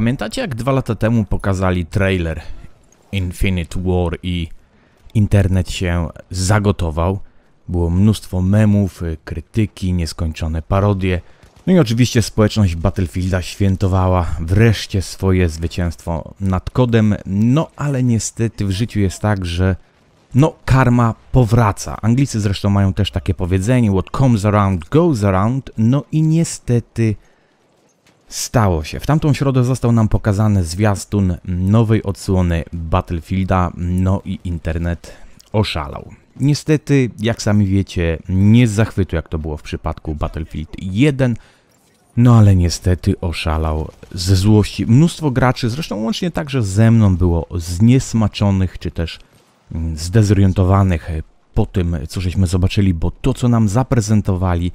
Pamiętacie jak dwa lata temu pokazali trailer Infinite War i internet się zagotował? Było mnóstwo memów, krytyki, nieskończone parodie. No i oczywiście społeczność Battlefielda świętowała wreszcie swoje zwycięstwo nad kodem, no ale niestety w życiu jest tak, że no karma powraca. Anglicy zresztą mają też takie powiedzenie, what comes around goes around, no i niestety Stało się. W tamtą środę został nam pokazany zwiastun nowej odsłony Battlefielda, no i internet oszalał. Niestety, jak sami wiecie, nie z zachwytu jak to było w przypadku Battlefield 1, no ale niestety oszalał ze złości. Mnóstwo graczy, zresztą łącznie także ze mną, było zniesmaczonych czy też mm, zdezorientowanych po tym, co żeśmy zobaczyli, bo to, co nam zaprezentowali,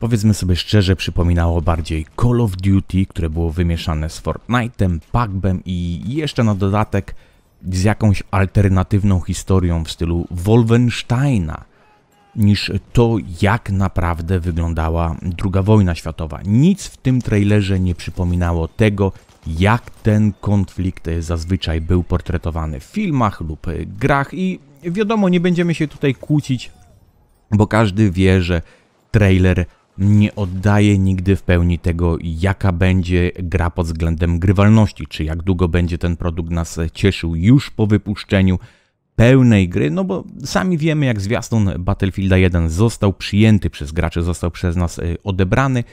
powiedzmy sobie szczerze, przypominało bardziej Call of Duty, które było wymieszane z Fortnite'em, Pagbem i jeszcze na dodatek z jakąś alternatywną historią w stylu Wolfensteina niż to, jak naprawdę wyglądała II wojna światowa. Nic w tym trailerze nie przypominało tego, jak ten konflikt zazwyczaj był portretowany w filmach lub grach i wiadomo, nie będziemy się tutaj kłócić, bo każdy wie, że trailer nie oddaje nigdy w pełni tego, jaka będzie gra pod względem grywalności, czy jak długo będzie ten produkt nas cieszył już po wypuszczeniu pełnej gry, no bo sami wiemy, jak zwiastun Battlefielda 1 został przyjęty przez graczy, został przez nas y, odebrany,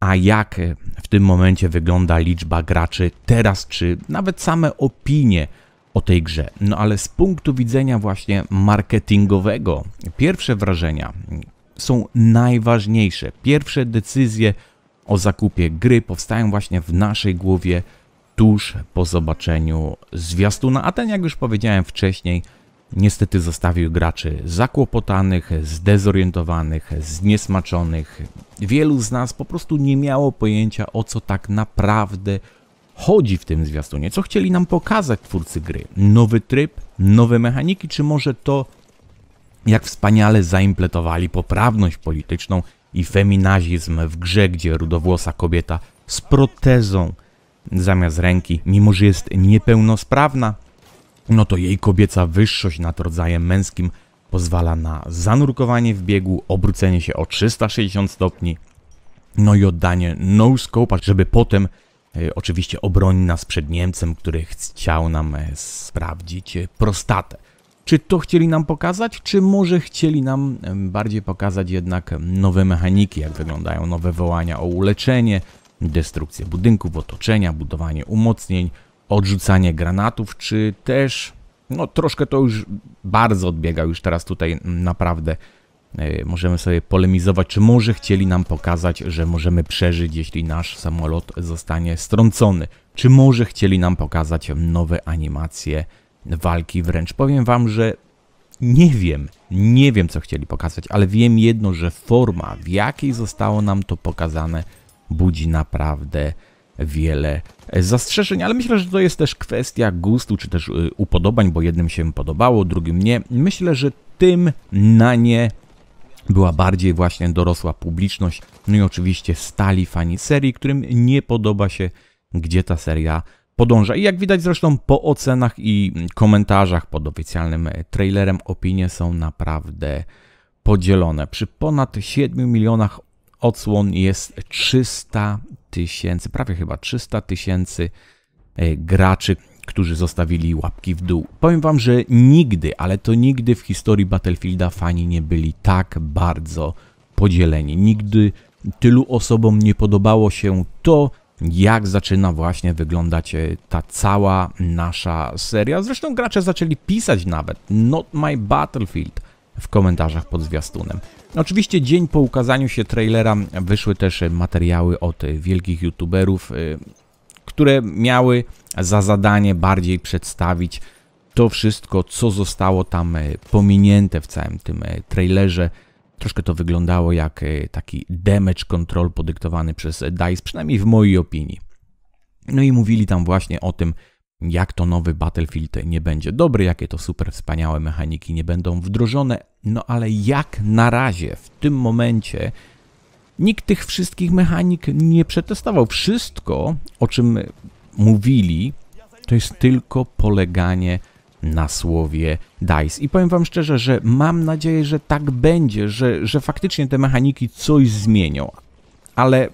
a jak y, w tym momencie wygląda liczba graczy teraz, czy nawet same opinie o tej grze. No ale z punktu widzenia właśnie marketingowego, pierwsze wrażenia, są najważniejsze. Pierwsze decyzje o zakupie gry powstają właśnie w naszej głowie tuż po zobaczeniu zwiastuna, a ten jak już powiedziałem wcześniej, niestety zostawił graczy zakłopotanych, zdezorientowanych, zniesmaczonych. Wielu z nas po prostu nie miało pojęcia o co tak naprawdę chodzi w tym zwiastunie, co chcieli nam pokazać twórcy gry. Nowy tryb, nowe mechaniki, czy może to jak wspaniale zaimpletowali poprawność polityczną i feminazizm w grze, gdzie rudowłosa kobieta z protezą zamiast ręki, mimo że jest niepełnosprawna, no to jej kobieca wyższość nad rodzajem męskim pozwala na zanurkowanie w biegu, obrócenie się o 360 stopni, no i oddanie no scope'a, żeby potem e, oczywiście obronić nas przed Niemcem, który chciał nam e, sprawdzić prostatę. Czy to chcieli nam pokazać, czy może chcieli nam bardziej pokazać jednak nowe mechaniki, jak wyglądają nowe wołania o uleczenie, destrukcję budynków, otoczenia, budowanie umocnień, odrzucanie granatów, czy też, no troszkę to już bardzo odbiega, już teraz tutaj naprawdę e, możemy sobie polemizować, czy może chcieli nam pokazać, że możemy przeżyć, jeśli nasz samolot zostanie strącony, czy może chcieli nam pokazać nowe animacje, walki wręcz. Powiem wam, że nie wiem, nie wiem co chcieli pokazać, ale wiem jedno, że forma, w jakiej zostało nam to pokazane, budzi naprawdę wiele e, zastrzeżeń, ale myślę, że to jest też kwestia gustu, czy też e, upodobań, bo jednym się podobało, drugim nie. Myślę, że tym na nie była bardziej właśnie dorosła publiczność, no i oczywiście stali fani serii, którym nie podoba się, gdzie ta seria podąża. I jak widać zresztą po ocenach i komentarzach pod oficjalnym trailerem opinie są naprawdę podzielone. Przy ponad 7 milionach odsłon jest 300 tysięcy, prawie chyba 300 tysięcy e, graczy, którzy zostawili łapki w dół. Powiem wam, że nigdy, ale to nigdy w historii Battlefielda fani nie byli tak bardzo podzieleni. Nigdy tylu osobom nie podobało się to, jak zaczyna właśnie wyglądać e, ta cała nasza seria. Zresztą gracze zaczęli pisać nawet Not My Battlefield w komentarzach pod zwiastunem. Oczywiście dzień po ukazaniu się trailera wyszły też materiały od wielkich youtuberów, e, które miały za zadanie bardziej przedstawić to wszystko, co zostało tam e, pominięte w całym tym trailerze, Troszkę to wyglądało jak e, taki damage control podyktowany przez e, DICE, przynajmniej w mojej opinii. No i mówili tam właśnie o tym, jak to nowy Battlefield nie będzie dobry, jakie to super wspaniałe mechaniki nie będą wdrożone, no ale jak na razie w tym momencie nikt tych wszystkich mechanik nie przetestował. Wszystko, o czym mówili, to jest tylko poleganie na słowie DICE. I powiem Wam szczerze, że mam nadzieję, że tak będzie, że, że faktycznie te mechaniki coś zmienią. Ale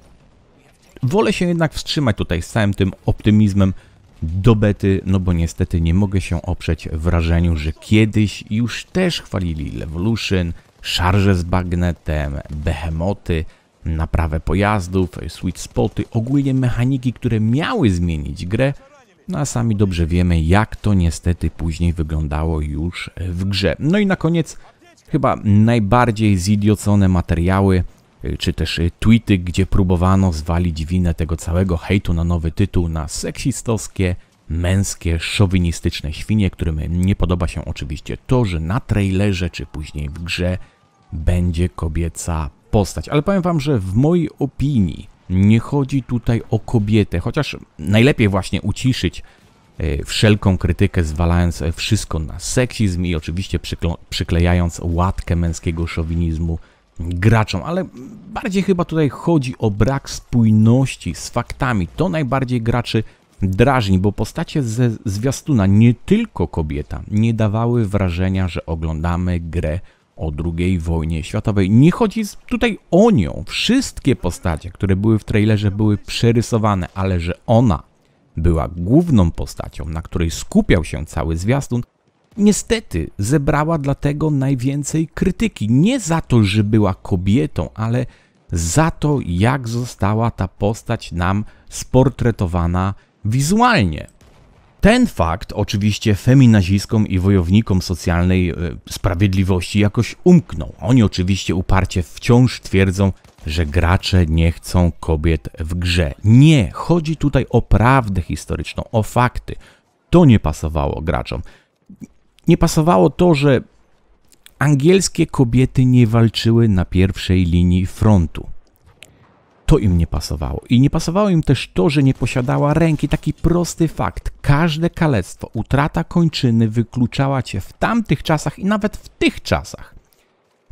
wolę się jednak wstrzymać tutaj z całym tym optymizmem do bety, no bo niestety nie mogę się oprzeć wrażeniu, że kiedyś już też chwalili Levolution, szarże z bagnetem, behemoty, naprawę pojazdów, sweet spoty, ogólnie mechaniki, które miały zmienić grę, no a sami dobrze wiemy, jak to niestety później wyglądało już w grze. No i na koniec chyba najbardziej zidiocone materiały, y, czy też y, tweety, gdzie próbowano zwalić winę tego całego hejtu na nowy tytuł na seksistowskie, męskie, szowinistyczne świnie, którym nie podoba się oczywiście to, że na trailerze czy później w grze będzie kobieca postać. Ale powiem wam, że w mojej opinii nie chodzi tutaj o kobietę, chociaż najlepiej właśnie uciszyć e, wszelką krytykę, zwalając e, wszystko na seksizm i oczywiście przyklejając łatkę męskiego szowinizmu graczom, ale bardziej chyba tutaj chodzi o brak spójności z faktami. To najbardziej graczy drażni, bo postacie ze zwiastuna, nie tylko kobieta, nie dawały wrażenia, że oglądamy grę o II wojnie światowej. Nie chodzi tutaj o nią. Wszystkie postacie, które były w trailerze, były przerysowane, ale że ona była główną postacią, na której skupiał się cały zwiastun, niestety zebrała dlatego najwięcej krytyki. Nie za to, że była kobietą, ale za to, jak została ta postać nam sportretowana wizualnie. Ten fakt oczywiście feminazistkom i wojownikom socjalnej e, sprawiedliwości jakoś umknął. Oni oczywiście uparcie wciąż twierdzą, że gracze nie chcą kobiet w grze. Nie, chodzi tutaj o prawdę historyczną, o fakty. To nie pasowało graczom. Nie pasowało to, że angielskie kobiety nie walczyły na pierwszej linii frontu. To im nie pasowało. I nie pasowało im też to, że nie posiadała ręki. Taki prosty fakt. Każde kalectwo, utrata kończyny wykluczała cię w tamtych czasach i nawet w tych czasach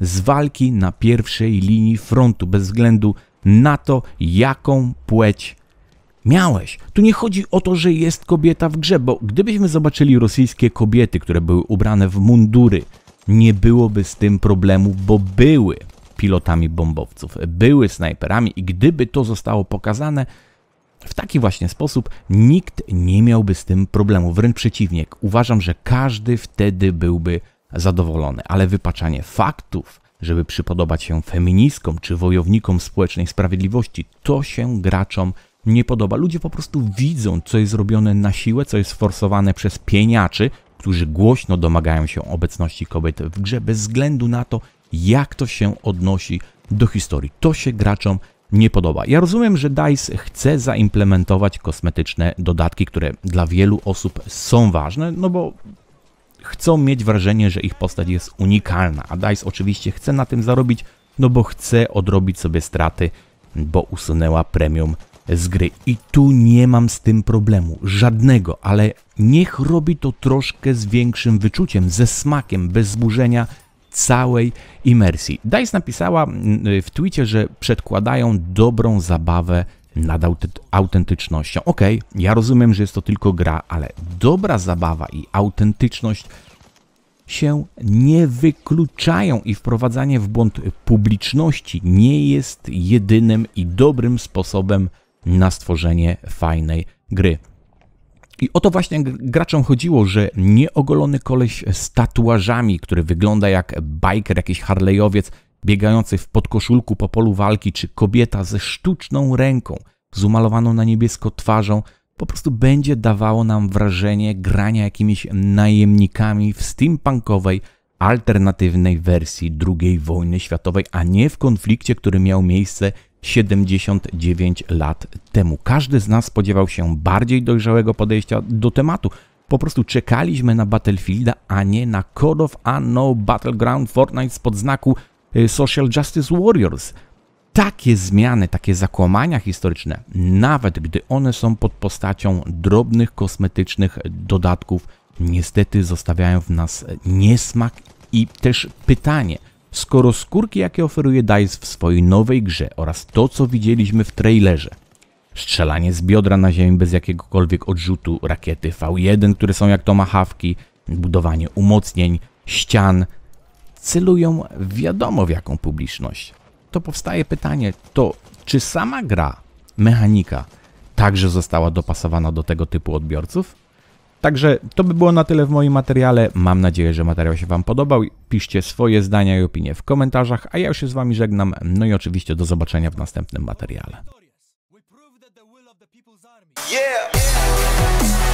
z walki na pierwszej linii frontu, bez względu na to, jaką płeć miałeś. Tu nie chodzi o to, że jest kobieta w grze, bo gdybyśmy zobaczyli rosyjskie kobiety, które były ubrane w mundury, nie byłoby z tym problemu, bo były pilotami bombowców. Były snajperami i gdyby to zostało pokazane, w taki właśnie sposób nikt nie miałby z tym problemu, wręcz przeciwnie, uważam, że każdy wtedy byłby zadowolony, ale wypaczanie faktów, żeby przypodobać się feministkom czy wojownikom społecznej sprawiedliwości, to się graczom nie podoba. Ludzie po prostu widzą, co jest robione na siłę, co jest forsowane przez pieniaczy, którzy głośno domagają się obecności kobiet w grze, bez względu na to, jak to się odnosi do historii. To się graczom nie podoba. Ja rozumiem, że DICE chce zaimplementować kosmetyczne dodatki, które dla wielu osób są ważne, no bo chcą mieć wrażenie, że ich postać jest unikalna, a DICE oczywiście chce na tym zarobić, no bo chce odrobić sobie straty, bo usunęła premium z gry. I tu nie mam z tym problemu, żadnego, ale niech robi to troszkę z większym wyczuciem, ze smakiem, bez zburzenia, całej imersji. Dice napisała mm, y, w Twitcie, że przedkładają dobrą zabawę nad autentycznością. Okej, ja rozumiem, że jest to tylko gra, ale dobra zabawa i autentyczność się nie wykluczają i wprowadzanie w błąd publiczności nie jest jedynym i dobrym sposobem na stworzenie fajnej gry. I o to właśnie graczom chodziło, że nieogolony koleś z tatuażami, który wygląda jak biker, jakiś harlejowiec biegający w podkoszulku po polu walki, czy kobieta ze sztuczną ręką, z umalowaną na niebiesko twarzą, po prostu będzie dawało nam wrażenie grania jakimiś najemnikami w steampunkowej, alternatywnej wersji II wojny światowej, a nie w konflikcie, który miał miejsce 79 lat temu. Każdy z nas spodziewał się bardziej dojrzałego podejścia do tematu. Po prostu czekaliśmy na Battlefielda, a nie na Call of Anno Battleground Fortnite spod znaku y, Social Justice Warriors. Takie zmiany, takie zakłamania historyczne, nawet gdy one są pod postacią drobnych kosmetycznych dodatków, niestety zostawiają w nas niesmak i też pytanie – skoro skórki, jakie oferuje DICE w swojej nowej grze oraz to, co widzieliśmy w trailerze, strzelanie z biodra na ziemi bez jakiegokolwiek odrzutu, rakiety V1, które są jak tomahawki, budowanie umocnień, ścian, celują wiadomo w jaką publiczność. To powstaje pytanie, to czy sama gra, mechanika, także została dopasowana do tego typu odbiorców? Także to by było na tyle w moim materiale. Mam nadzieję, że materiał się Wam podobał. Piszcie swoje zdania i opinie w komentarzach, a ja już się z Wami żegnam. No i oczywiście do zobaczenia w następnym materiale. Yeah.